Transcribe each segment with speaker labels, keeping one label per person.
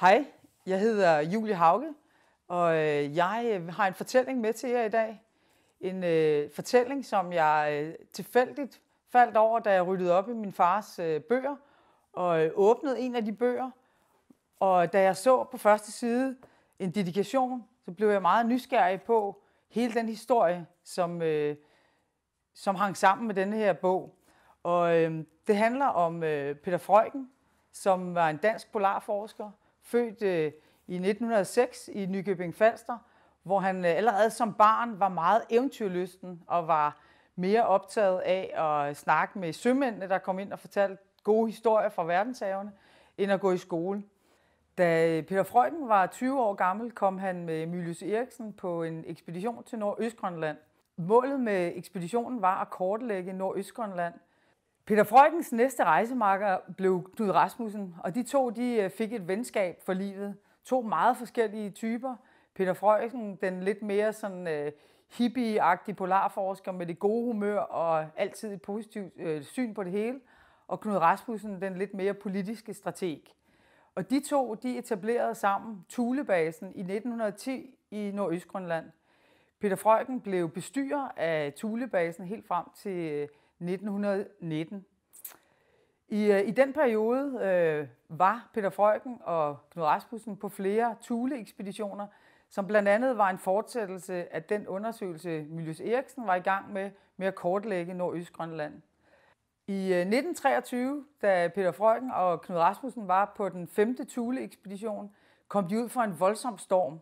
Speaker 1: Hej, jeg hedder Julie Hauge, og øh, jeg øh, har en fortælling med til jer i dag. En øh, fortælling, som jeg øh, tilfældigt faldt over, da jeg ryddede op i min fars øh, bøger og øh, åbnede en af de bøger. Og da jeg så på første side en dedikation, så blev jeg meget nysgerrig på hele den historie, som, øh, som hang sammen med denne her bog. Og øh, det handler om øh, Peter Frøken, som var en dansk polarforsker, født øh, i 1906 i Nykøbing Falster, hvor han øh, allerede som barn var meget eventyrlysten og var mere optaget af at snakke med sømændene, der kom ind og fortalte gode historier fra verdenshavene, end at gå i skole. Da øh, Peter Freuden var 20 år gammel, kom han med Mylius Eriksen på en ekspedition til Nordøstgrønland. Målet med ekspeditionen var at kortlægge Nordøstgrønland – Peter Frøkens næste rejsemarker blev Knud Rasmussen, og de to de øh, fik et venskab for livet. To meget forskellige typer. Peter Frøken, den lidt mere sådan øh, hippie-agtige polarforsker med det gode humør og altid et positivt øh, syn på det hele, og Knud Rasmussen, den lidt mere politiske strateg. Og de to, de etablerede sammen Tulebasen i 1910 i Nordøstgrønland. Peter Frøken blev bestyrer af Tulebasen helt frem til øh, 1919. I, øh, i den periode øh, var Peter Frøken og Knud Rasmussen på flere tuleekspeditioner, ekspeditioner som blandt andet var en fortsættelse af den undersøgelse, Miljøs Eriksen var i gang med, med at kortlægge Nordøstgrønland. I 1923, øh, da Peter Frøken og Knud Rasmussen var på den femte Thule-ekspedition, kom de ud for en voldsom storm.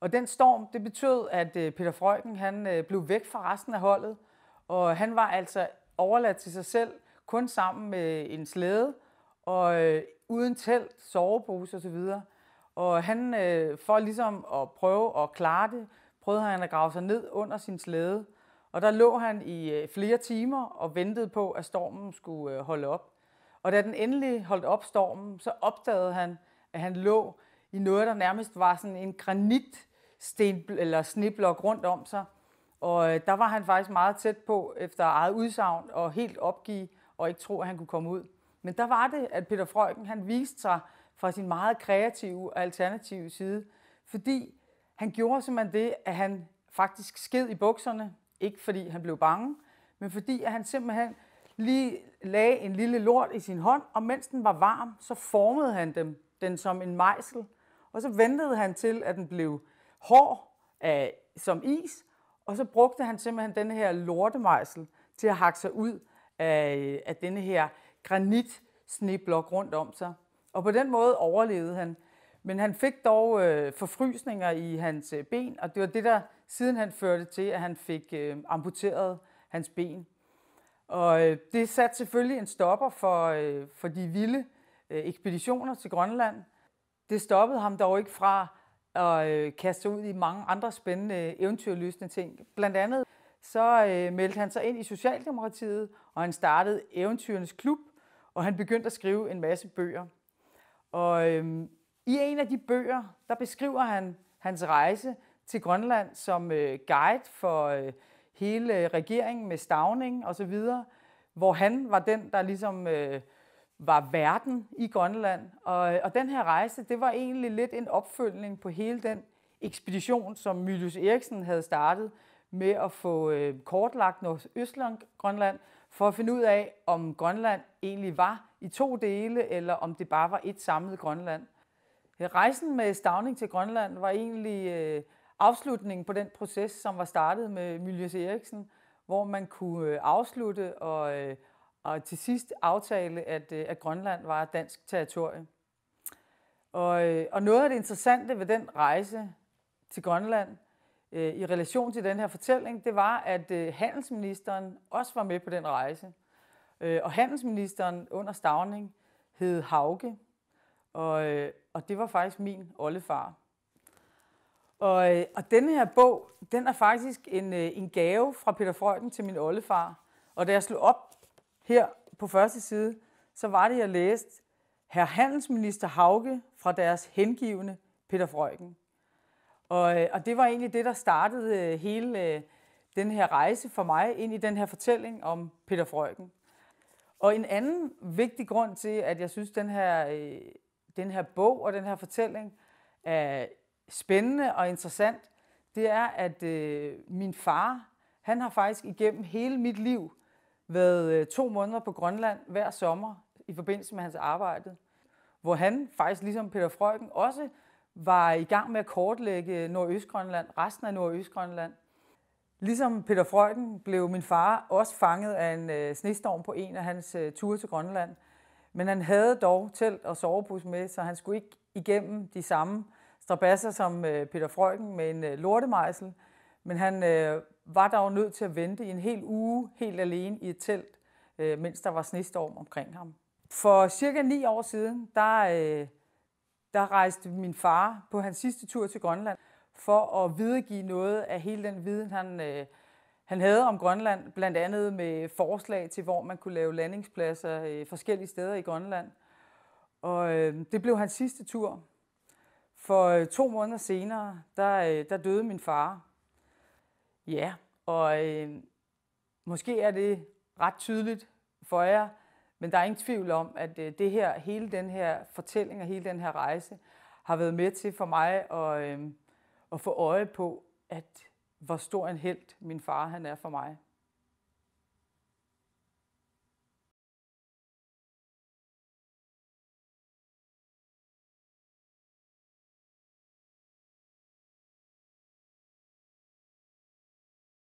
Speaker 1: Og den storm, det betød, at øh, Peter Frøken han øh, blev væk fra resten af holdet, og han var altså overladt til sig selv, kun sammen med en slæde og øh, uden telt, sovepose osv. Og han, øh, for ligesom at prøve at klare det, prøvede han at grave sig ned under sin slæde. Og der lå han i øh, flere timer og ventede på, at stormen skulle øh, holde op. Og da den endelig holdt op stormen, så opdagede han, at han lå i noget, der nærmest var sådan en granitsten eller sneblok rundt om sig – og øh, der var han faktisk meget tæt på efter eget udsagn og helt opgive og ikke tro, at han kunne komme ud. Men der var det, at Peter Frøken han viste sig fra sin meget kreative og alternative side, fordi han gjorde simpelthen det, at han faktisk sked i bukserne, ikke fordi han blev bange, men fordi at han simpelthen lige lagde en lille lort i sin hånd, og mens den var varm, så formede han dem, den som en mejsel, og så ventede han til, at den blev hård af, som is, og så brugte han simpelthen den her lortemejsel til at hakke sig ud af, af denne her granitsneblok rundt om sig. Og på den måde overlevede han. Men han fik dog øh, forfrysninger i hans øh, ben, og det var det, der siden han førte til, at han fik øh, amputeret hans ben. Og øh, det satte selvfølgelig en stopper for, øh, for de vilde øh, ekspeditioner til Grønland. Det stoppede ham dog ikke fra og øh, kaste sig ud i mange andre spændende eventyrlysende ting. Blandt andet så øh, meldte han sig ind i Socialdemokratiet, og han startede Eventyrenes Klub, og han begyndte at skrive en masse bøger. Og øh, i en af de bøger, der beskriver han hans rejse til Grønland som øh, guide for øh, hele regeringen med stavning osv., hvor han var den, der ligesom... Øh, var verden i Grønland. Og, og den her rejse, det var egentlig lidt en opfølgning på hele den ekspedition, som Mylius Eriksen havde startet med at få øh, kortlagt Nordøstgrønland for at finde ud af, om Grønland egentlig var i to dele, eller om det bare var et samlet Grønland. Rejsen med Stavning til Grønland var egentlig øh, afslutningen på den proces, som var startet med Mylius Eriksen, hvor man kunne øh, afslutte og øh, og til sidst aftale, at, øh, at Grønland var dansk territorie. Og, øh, og noget af det interessante ved den rejse til Grønland øh, i relation til den her fortælling, det var, at øh, handelsministeren også var med på den rejse. Øh, og handelsministeren under Stavning hed Hauke, og, øh, og det var faktisk min oldefar. Og, øh, og denne her bog, den er faktisk en, øh, en gave fra Peter Freuden til min oldefar. Og da jeg slog op her på første side, så var det, jeg læste herr handelsminister Hauke fra deres hengivende Peter Frøken. Og, øh, og det var egentlig det, der startede øh, hele øh, den her rejse for mig ind i den her fortælling om Peter Frøken. Og en anden vigtig grund til, at jeg synes, den her, den her bog og den her fortælling er spændende og interessant, det er, at øh, min far, han har faktisk igennem hele mit liv været øh, to måneder på Grønland hver sommer i forbindelse med hans arbejde, hvor han faktisk ligesom Peter Frøken også var i gang med at kortlægge Nordøstgrønland, resten af Nordøstgrønland. Ligesom Peter Frøken blev min far også fanget af en øh, snestorm på en af hans øh, ture til Grønland. Men han havde dog telt og sovepus med, så han skulle ikke igennem de samme strabasser som Peter Frøken med en lortemejsel. Men han var der jo nødt til at vente i en hel uge helt alene i et telt, øh, mens der var snestorm omkring ham. For cirka ni år siden, der, øh, der rejste min far på hans sidste tur til Grønland for at videregive noget af hele den viden, han, øh, han havde om Grønland, blandt andet med forslag til, hvor man kunne lave landingspladser øh, forskellige steder i Grønland. Og øh, det blev hans sidste tur. For øh, to måneder senere, der, øh, der døde min far, Ja, og øh, måske er det ret tydeligt for jer, men der er ingen tvivl om, at øh, det her, hele den her fortælling og hele den her rejse har været med til for mig at, øh, at få øje på, at hvor stor en held min far han er for mig.